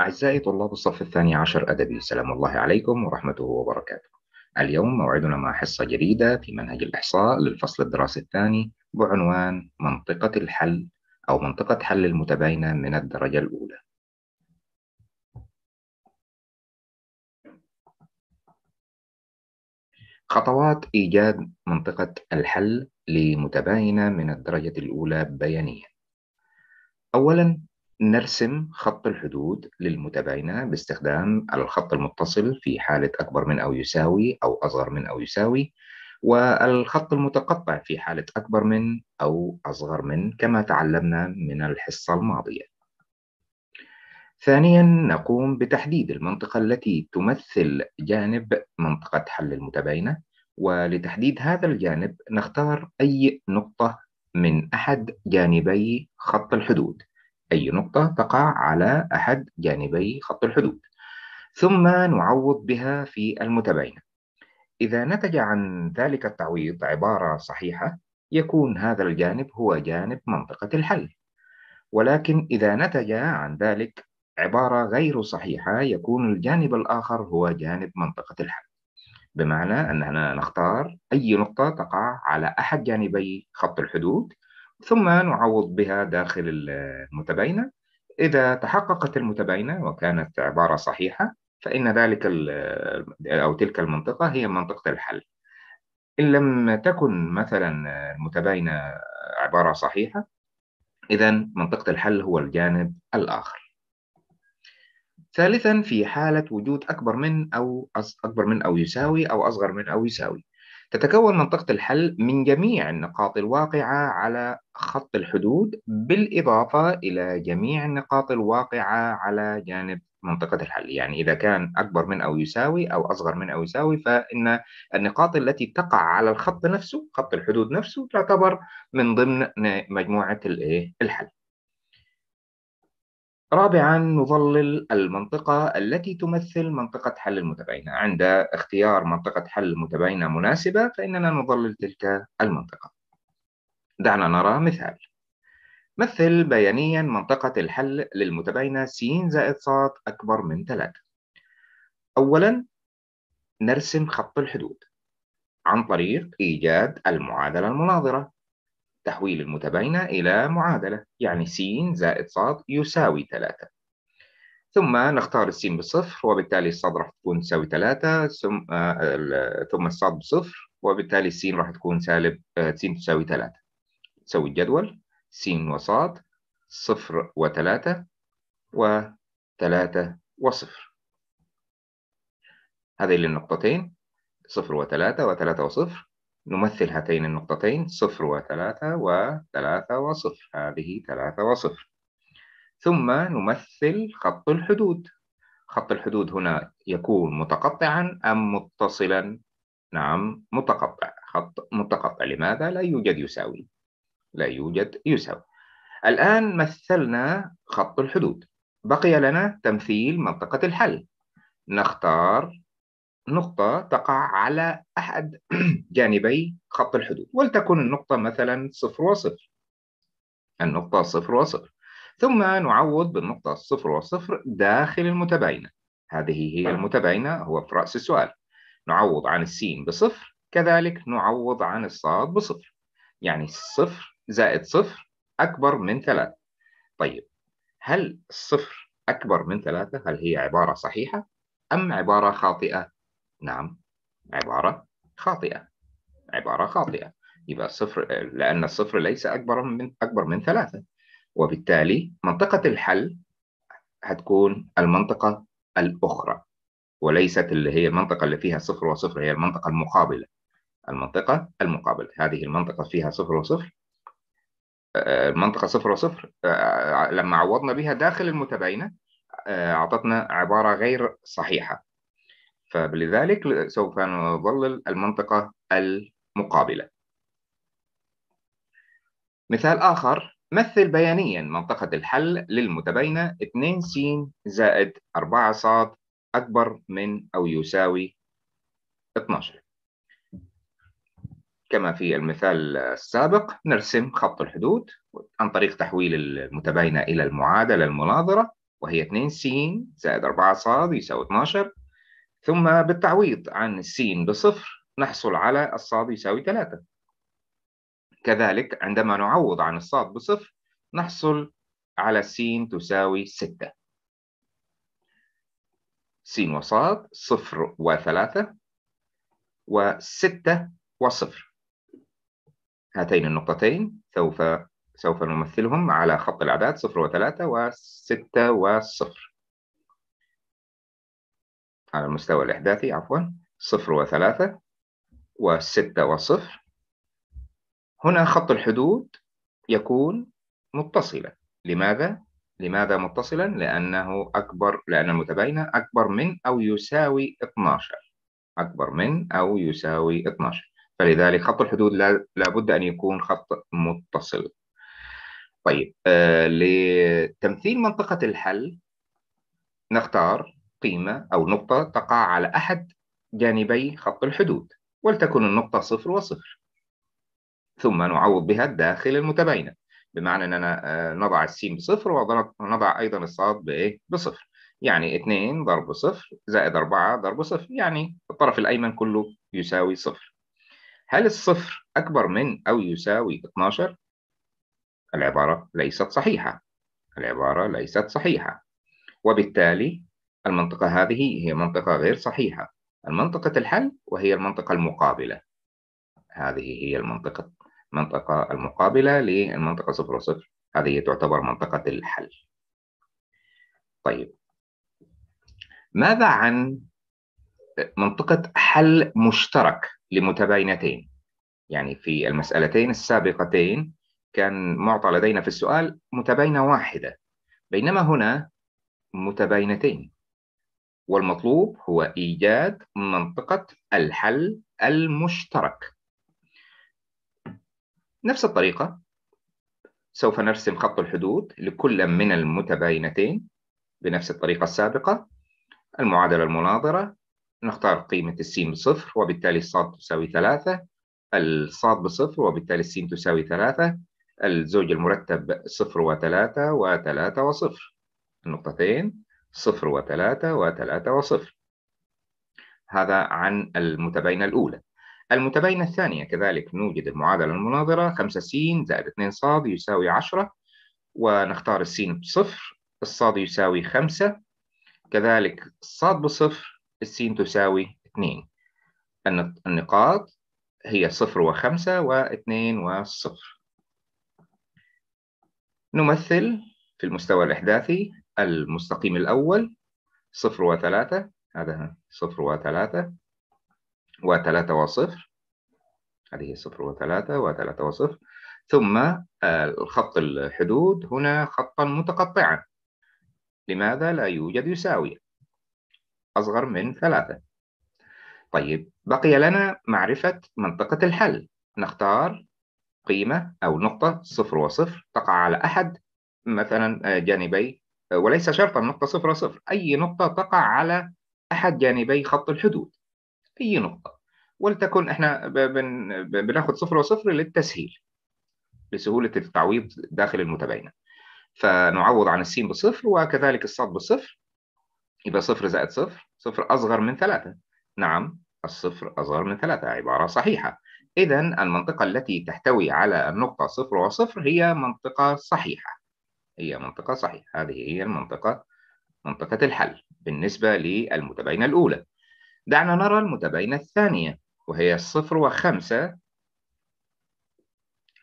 أعزائي طلاب الصف الثاني عشر أدبي سلام الله عليكم ورحمته وبركاته اليوم موعدنا مع حصة جديدة في منهج الإحصاء للفصل الدراسي الثاني بعنوان منطقة الحل أو منطقة حل المتباينة من الدرجة الأولى خطوات إيجاد منطقة الحل لمتباينة من الدرجة الأولى بيانيا أولا نرسم خط الحدود للمتباينة باستخدام الخط المتصل في حالة أكبر من أو يساوي أو أصغر من أو يساوي والخط المتقطع في حالة أكبر من أو أصغر من كما تعلمنا من الحصة الماضية. ثانيا نقوم بتحديد المنطقة التي تمثل جانب منطقة حل المتباينة ولتحديد هذا الجانب نختار أي نقطة من أحد جانبي خط الحدود أي نقطة تقع على أحد جانبي خط الحدود ثم نعوض بها في المتباينة إذا نتج عن ذلك التعويض عبارة صحيحة يكون هذا الجانب هو جانب منطقة الحل ولكن إذا نتج عن ذلك عبارة غير صحيحة يكون الجانب الآخر هو جانب منطقة الحل بمعنى أننا نختار أي نقطة تقع على أحد جانبي خط الحدود ثم نعوض بها داخل المتباينة إذا تحققت المتباينة وكانت عبارة صحيحة فإن ذلك أو تلك المنطقة هي منطقة الحل إن لم تكن مثلا المتباينة عبارة صحيحة إذا منطقة الحل هو الجانب الآخر ثالثا في حالة وجود أكبر من أو أكبر من أو يساوي أو أصغر من أو يساوي تتكون منطقة الحل من جميع النقاط الواقعة على خط الحدود بالإضافة إلى جميع النقاط الواقعة على جانب منطقة الحل يعني إذا كان أكبر من أو يساوي أو أصغر من أو يساوي فإن النقاط التي تقع على الخط نفسه خط الحدود نفسه تعتبر من ضمن مجموعة إيه، الحل رابعا نظلل المنطقة التي تمثل منطقة حل المتباينة عند اختيار منطقة حل متباينة مناسبة فإننا نظلل تلك المنطقة دعنا نرى مثال مثل بيانيا منطقة الحل للمتباينة س زائد ص أكبر من 3 أولا نرسم خط الحدود عن طريق إيجاد المعادلة المناظرة تحويل المتباينة إلى معادلة يعني س زائد ص يساوي 3 ثم نختار السين بصفر وبالتالي الصاد راح تكون تساوي 3 ثم آه، ثم الصاد بصفر وبالتالي السين راح تكون سالب س آه، تساوي 3 نسوي الجدول س وصاد صفر وثلاثة وثلاثة وصفر هذه للنقطتين صفر وثلاثة وثلاثة وصفر نمثل هاتين النقطتين صفر وثلاثة وثلاثة وصفر هذه ثلاثة وصفر ثم نمثل خط الحدود خط الحدود هنا يكون متقطعا أم متصلا نعم متقطع خط متقطع لماذا لا يوجد يساوي لا يوجد يساوي الآن مثلنا خط الحدود بقي لنا تمثيل منطقة الحل نختار نقطة تقع على أحد جانبي خط الحدود ولتكن النقطة مثلا صفر وصفر النقطة صفر وصفر ثم نعوض بالنقطة صفر وصفر داخل المتباينة هذه هي المتباينة هو في رأس السؤال نعوض عن السين بصفر كذلك نعوض عن الصاد بصفر يعني صفر زائد صفر أكبر من ثلاثة طيب هل الصفر أكبر من ثلاثة هل هي عبارة صحيحة أم عبارة خاطئة نعم عبارة خاطئة عبارة خاطئة يبقى الصفر لأن الصفر ليس أكبر من أكبر من ثلاثة وبالتالي منطقة الحل هتكون المنطقة الأخرى وليست اللي هي المنطقة اللي فيها صفر وصفر هي المنطقة المقابلة المنطقة المقابلة هذه المنطقة فيها صفر وصفر المنطقة آه، صفر وصفر آه، لما عوضنا بها داخل المتباينة آه، أعطتنا عبارة غير صحيحة فلذلك سوف نظلل المنطقة المقابلة مثال آخر مثل بيانيا منطقة الحل للمتباينة 2 س زائد 4 ص أكبر من أو يساوي 12 كما في المثال السابق نرسم خط الحدود عن طريق تحويل المتباينة إلى المعادلة المناظرة وهي 2 س زائد 4 ص يساوي 12 ثم بالتعويض عن س بصفر نحصل على الصاد يساوي 3 كذلك عندما نعوض عن الصاد بصفر نحصل على س تساوي 6 سين وصاد صفر وثلاثة وستة وصفر هاتين النقطتين سوف سوف نمثلهم على خط الأعداد صفر وثلاثة وستة وصفر على المستوى الإحداثي عفوا صفر وثلاثة وستة وصفر هنا خط الحدود يكون متصلا لماذا؟ لماذا متصلا؟ لأنه أكبر لأن المتباينة أكبر من أو يساوي 12 أكبر من أو يساوي 12 فلذلك خط الحدود لابد أن يكون خط متصل طيب آه لتمثيل منطقة الحل نختار قيمة أو نقطة تقع على أحد جانبي خط الحدود ولتكن النقطة صفر وصفر ثم نعوض بها الداخل المتباينة بمعنى أننا آه، نضع السين بصفر ونضع أيضا الصاد إيه؟ بصفر يعني 2 ضرب صفر زائد 4 ضرب صفر يعني الطرف الأيمن كله يساوي صفر هل الصفر أكبر من أو يساوي 12؟ العبارة ليست صحيحة العبارة ليست صحيحة وبالتالي المنطقة هذه هي منطقة غير صحيحة المنطقة الحل وهي المنطقة المقابلة هذه هي المنطقة المنطقة المقابلة للمنطقة صفر صفر هذه تعتبر منطقة الحل طيب ماذا عن منطقة حل مشترك لمتباينتين يعني في المسألتين السابقتين كان معطى لدينا في السؤال متباينة واحدة بينما هنا متباينتين والمطلوب هو إيجاد منطقة الحل المشترك نفس الطريقة سوف نرسم خط الحدود لكل من المتباينتين بنفس الطريقة السابقة المعادلة المناظرة نختار قيمة السين بصفر وبالتالي الصاد تساوي ثلاثة الصاد بصفر وبالتالي السين تساوي ثلاثة الزوج المرتب صفر وثلاثة وثلاثة وصفر النقطتين صفر وثلاثة وثلاثة وصفر هذا عن المتباينة الأولى المتباينة الثانية كذلك نوجد المعادلة المناظرة 5 س زائد 2 ص يساوي 10 ونختار السين بصفر الصاد يساوي 5 كذلك الصاد بصفر السين تساوي 2 النقاط هي صفر وخمسة واثنين وصفر نمثل في المستوى الإحداثي المستقيم الأول صفر وثلاثة هذا صفر وثلاثة وثلاثة وصفر هذه صفر وثلاثة وثلاثة وصفر ثم الخط آه، الحدود هنا خطا متقطعا لماذا لا يوجد يساوي أصغر من ثلاثة طيب بقي لنا معرفة منطقة الحل نختار قيمة أو نقطة صفر وصفر تقع على أحد مثلا آه، جانبي وليس شرطا نقطة صفر صفر أي نقطة تقع على أحد جانبي خط الحدود أي نقطة ولتكن احنا بناخد صفر وصفر للتسهيل لسهولة التعويض داخل المتباينة فنعوض عن السين بصفر وكذلك الصاد بصفر يبقى صفر زائد صفر صفر أصغر من ثلاثة نعم الصفر أصغر من ثلاثة عبارة صحيحة إذا المنطقة التي تحتوي على النقطة صفر وصفر هي منطقة صحيحة هي منطقة صحيحة هذه هي المنطقة منطقة الحل بالنسبة للمتباينة الأولى دعنا نرى المتباينة الثانية وهي الصفر وخمسة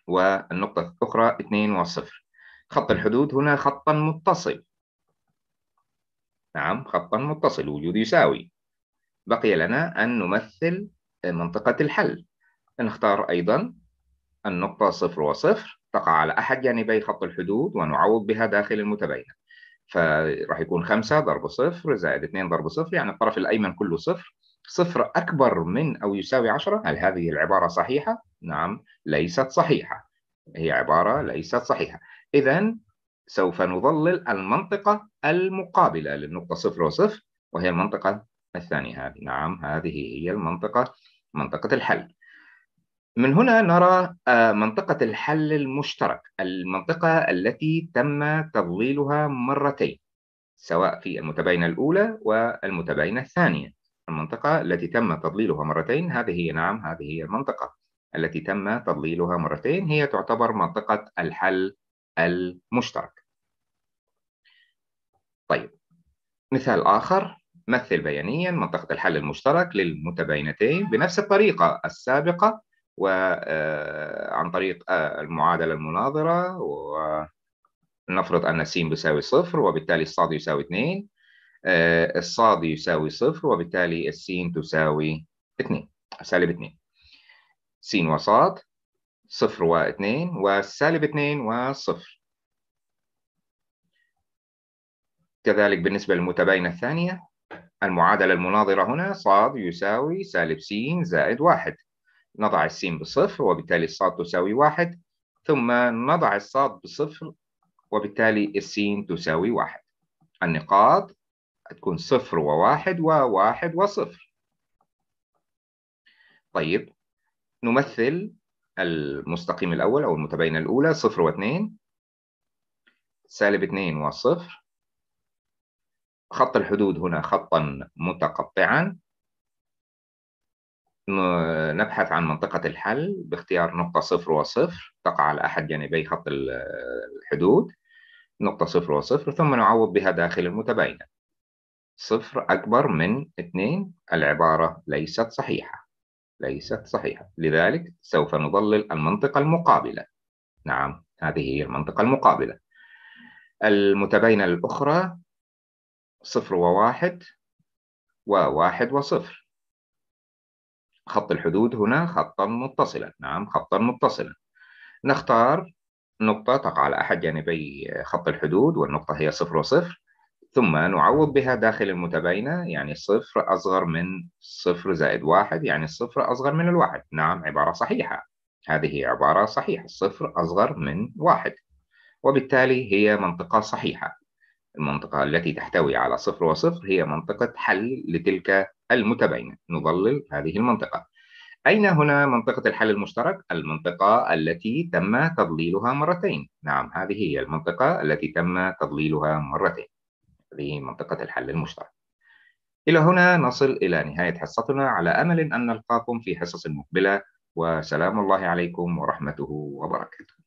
والنقطة الأخرى اثنين وصفر خط الحدود هنا خطا متصل نعم خطا متصل وجود يساوي بقي لنا أن نمثل منطقة الحل نختار أيضا النقطة صفر وصفر تقع على أحد جانبي خط الحدود ونعوض بها داخل المتباين فراح يكون 5 ضرب صفر زائد 2 ضرب صفر يعني الطرف الأيمن كله صفر صفر أكبر من أو يساوي 10 هل هذه العبارة صحيحة؟ نعم ليست صحيحة هي عبارة ليست صحيحة إذا سوف نظلل المنطقة المقابلة للنقطة صفر وصفر وهي المنطقة الثانية هذه نعم هذه هي المنطقة منطقة الحل من هنا نرى آه، منطقة الحل المشترك المنطقة التي تم تضليلها مرتين سواء في المتباينة الأولى والمتباينة الثانية المنطقة التي تم تضليلها مرتين هذه هي نعم هذه هي المنطقة التي تم تضليلها مرتين هي تعتبر منطقة الحل المشترك طيب مثال آخر مثل بيانيا منطقة الحل المشترك للمتباينتين بنفس الطريقة السابقة وعن آه، طريق آه، المعادلة المناظرة ونفرض أن س بيساوي صفر وبالتالي الصاد يساوي 2 آه، الصاد يساوي صفر وبالتالي السين تساوي 2 سالب 2 س وصاد صفر واثنين وسالب اثنين وصفر كذلك بالنسبة للمتباينة الثانية المعادلة المناظرة هنا صاد يساوي سالب س زائد واحد نضع السين بصفر وبالتالي الصاد تساوي واحد ثم نضع الصاد بصفر وبالتالي السين تساوي واحد النقاط تكون صفر وواحد وواحد وصفر طيب نمثل المستقيم الأول أو المتباينة الأولى صفر واثنين سالب اثنين وصفر خط الحدود هنا خطا متقطعا نبحث عن منطقة الحل باختيار نقطة صفر وصفر تقع على أحد جانبي خط الحدود نقطة صفر وصفر ثم نعوض بها داخل المتباينة صفر أكبر من اثنين العبارة ليست صحيحة ليست صحيحة لذلك سوف نضلل المنطقة المقابلة نعم هذه هي المنطقة المقابلة المتباينة الأخرى صفر وواحد وواحد وصفر خط الحدود هنا خطا متصلا نعم خطا متصلا نختار نقطة تقع على أحد جانبي خط الحدود والنقطة هي صفر وصفر ثم نعوض بها داخل المتباينة يعني صفر أصغر من صفر زائد واحد يعني الصفر أصغر من الواحد نعم عبارة صحيحة هذه عبارة صحيحة صفر أصغر من واحد وبالتالي هي منطقة صحيحة المنطقة التي تحتوي على صفر وصفر هي منطقة حل لتلك المتباينة نظلل هذه المنطقة أين هنا منطقة الحل المشترك؟ المنطقة التي تم تضليلها مرتين نعم هذه هي المنطقة التي تم تضليلها مرتين هذه منطقة الحل المشترك إلى هنا نصل إلى نهاية حصتنا على أمل أن نلقاكم في حصص مقبلة وسلام الله عليكم ورحمته وبركاته